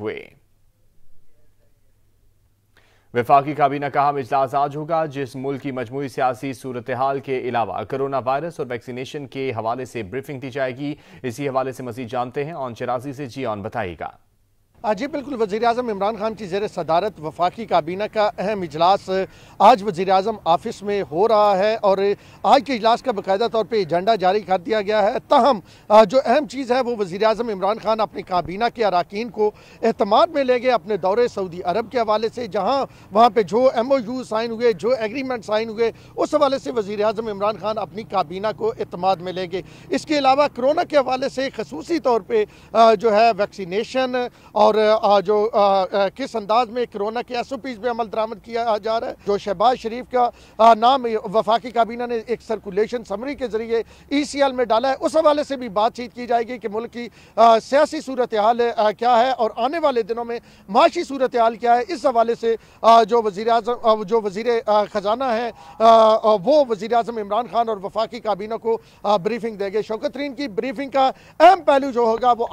हुए विफाकी काबीना का हम इजलास आज होगा जिस मुल्क की मजमू सियासी सूरत हाल के अलावा कोरोना वायरस और वैक्सीनेशन के हवाले से ब्रीफिंग दी जाएगी इसी हवाले से मजीद जानते हैं ऑन चिराजी से जी ऑन बताइएगा जी बिल्कुल वज़ी अजम इमरान खान की जेर सदारत वफाकी काबीना का अहम इजलास आज वज़ी अजम ऑफिस में हो रहा है और आज के इजलास का बाकायदा तौर पर एजेंडा जारी कर दिया गया है तहम जो अहम चीज़ है वो वज़ी अजम इमरान खान अपनी काबीना के अरकान को अहतमान में ले गए अपने दौरे सऊदी अरब के हवाले से जहाँ वहाँ पर जो एम ओ यू साइन हुए जो एग्रीमेंट साइन हुए उस हवाले से वज़ी अजम इमरान खान अपनी काबीना को अतमाद में ले गए इसके अलावा करोना के हवाले से खसूसी तौर पर जो है वैक्सीनेशन और और जो किस अंदाज में कोरोना के एस ओ पीज पर अमल दरामद किया जा रहा है जो शहबाज शरीफ का नाम वफाकी काबीना ने एक सर्कुलेशन समरी के जरिए ई सी एल में डाला है उस हवाले से भी बातचीत की जाएगी कि मुल्क की सियासी सूरत हाल क्या है और आने वाले दिनों में माशी सूरत हाल क्या है इस हवाले से जो वजी अजम जो वजीर ख़जाना है वो वजी अजम इमरान खान और वफाकी काबीना को ब्रीफिंग देंगे शौकत की ब्रीफिंग का अहम पहलू जो होगा वो